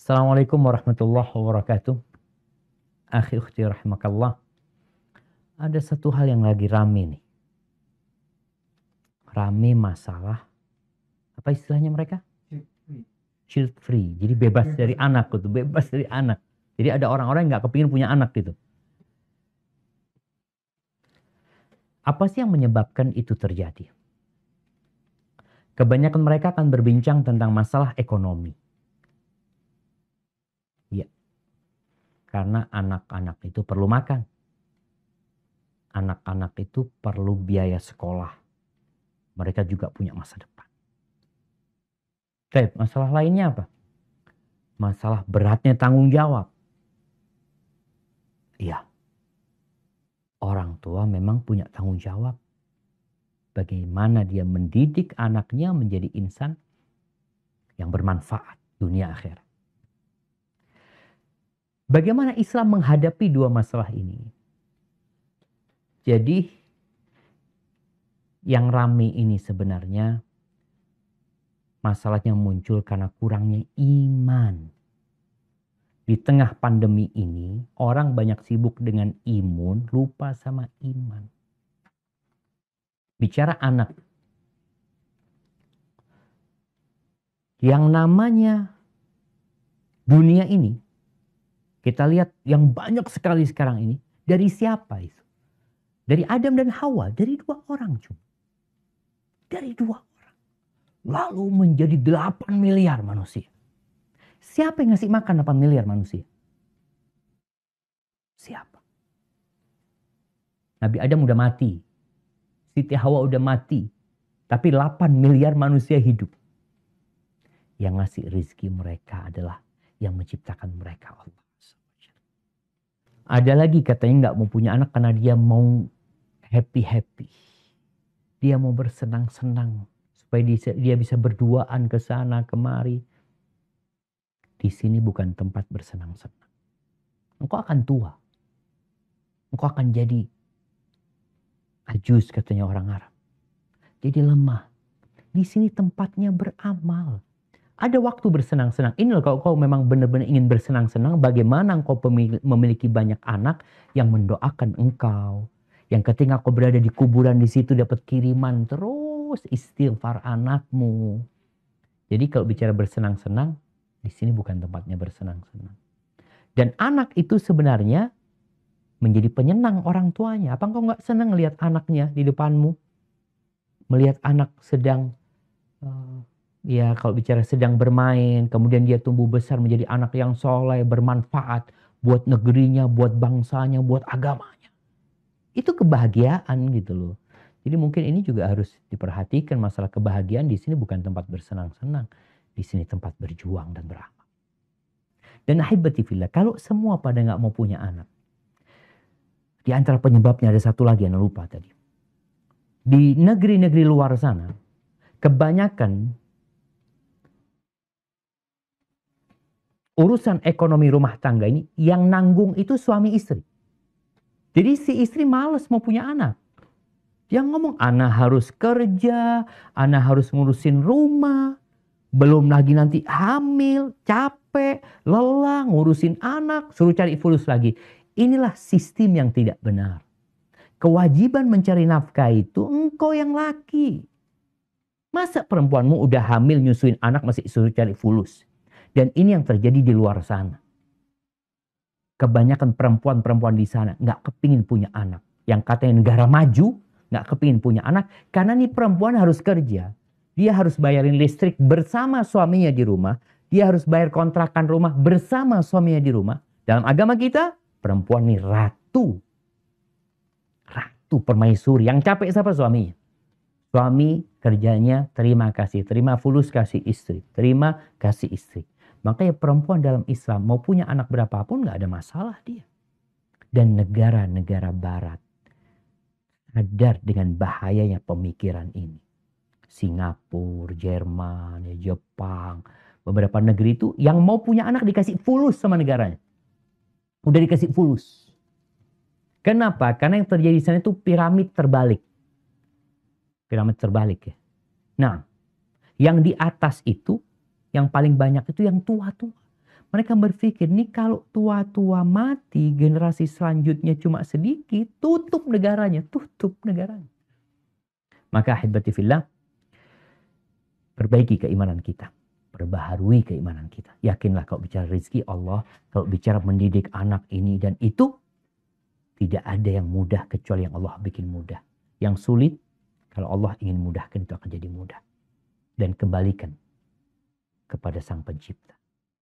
Assalamualaikum warahmatullahi wabarakatuh. Akhi ukhti rahimakallah. Ada satu hal yang lagi rame nih. Rame masalah. Apa istilahnya mereka? Child free. Jadi bebas dari anak gitu. Bebas dari anak. Jadi ada orang-orang yang gak kepingin punya anak gitu. Apa sih yang menyebabkan itu terjadi? Kebanyakan mereka akan berbincang tentang masalah ekonomi Karena anak-anak itu perlu makan. Anak-anak itu perlu biaya sekolah. Mereka juga punya masa depan. Baik, masalah lainnya apa? Masalah beratnya tanggung jawab. Iya. Orang tua memang punya tanggung jawab. Bagaimana dia mendidik anaknya menjadi insan yang bermanfaat dunia akhirat. Bagaimana Islam menghadapi dua masalah ini? Jadi yang rame ini sebenarnya masalahnya muncul karena kurangnya iman. Di tengah pandemi ini, orang banyak sibuk dengan imun, lupa sama iman. Bicara anak. Yang namanya dunia ini kita lihat yang banyak sekali sekarang ini dari siapa itu? Dari Adam dan Hawa, dari dua orang cuma. Dari dua orang. Lalu menjadi 8 miliar manusia. Siapa yang ngasih makan 8 miliar manusia? Siapa? Nabi Adam udah mati. Siti Hawa udah mati. Tapi 8 miliar manusia hidup. Yang ngasih rezeki mereka adalah yang menciptakan mereka Allah. Ada lagi katanya nggak mau punya anak karena dia mau happy-happy. Dia mau bersenang-senang supaya dia bisa berduaan ke sana kemari. Di sini bukan tempat bersenang-senang. Engkau akan tua. Engkau akan jadi ajus katanya orang Arab. Jadi lemah. Di sini tempatnya beramal ada waktu bersenang-senang. Ini loh, kalau kau memang benar-benar ingin bersenang-senang, bagaimana kau memiliki banyak anak yang mendoakan engkau. Yang ketika kau berada di kuburan di situ dapat kiriman terus istighfar anakmu. Jadi kalau bicara bersenang-senang, di sini bukan tempatnya bersenang-senang. Dan anak itu sebenarnya menjadi penyenang orang tuanya. Apa engkau nggak senang lihat anaknya di depanmu? Melihat anak sedang ya kalau bicara sedang bermain, kemudian dia tumbuh besar menjadi anak yang soleh, bermanfaat buat negerinya, buat bangsanya, buat agamanya. Itu kebahagiaan gitu loh. Jadi mungkin ini juga harus diperhatikan masalah kebahagiaan di sini bukan tempat bersenang-senang, di sini tempat berjuang dan beramal. Dan ahibati fillah, kalau semua pada nggak mau punya anak, di antara penyebabnya ada satu lagi yang lupa tadi. Di negeri-negeri luar sana, kebanyakan urusan ekonomi rumah tangga ini yang nanggung itu suami istri. Jadi si istri males mau punya anak. Dia ngomong anak harus kerja, anak harus ngurusin rumah, belum lagi nanti hamil, capek, lelah, ngurusin anak, suruh cari fulus lagi. Inilah sistem yang tidak benar. Kewajiban mencari nafkah itu engkau yang laki. Masa perempuanmu udah hamil nyusuin anak masih suruh cari fulus? Dan ini yang terjadi di luar sana. Kebanyakan perempuan-perempuan di sana nggak kepingin punya anak. Yang katanya negara maju nggak kepingin punya anak karena nih perempuan harus kerja. Dia harus bayarin listrik bersama suaminya di rumah. Dia harus bayar kontrakan rumah bersama suaminya di rumah. Dalam agama kita, perempuan nih ratu. Ratu permaisuri. Yang capek siapa suaminya? Suami kerjanya terima kasih, terima fulus kasih istri, terima kasih istri. Makanya perempuan dalam Islam mau punya anak berapapun gak ada masalah dia. Dan negara-negara barat sadar dengan bahayanya pemikiran ini. Singapura, Jerman, ya, Jepang, beberapa negeri itu yang mau punya anak dikasih fulus sama negaranya. Udah dikasih fulus. Kenapa? Karena yang terjadi di sana itu piramid terbalik. Piramid terbalik ya. Nah, yang di atas itu yang paling banyak itu yang tua-tua. Mereka berpikir nih kalau tua-tua mati generasi selanjutnya cuma sedikit tutup negaranya, tutup negaranya. Maka ahibati fillah perbaiki keimanan kita. Perbaharui keimanan kita. Yakinlah kalau bicara rezeki Allah, kalau bicara mendidik anak ini dan itu tidak ada yang mudah kecuali yang Allah bikin mudah. Yang sulit kalau Allah ingin mudahkan itu akan jadi mudah. Dan kembalikan kepada Sang Pencipta.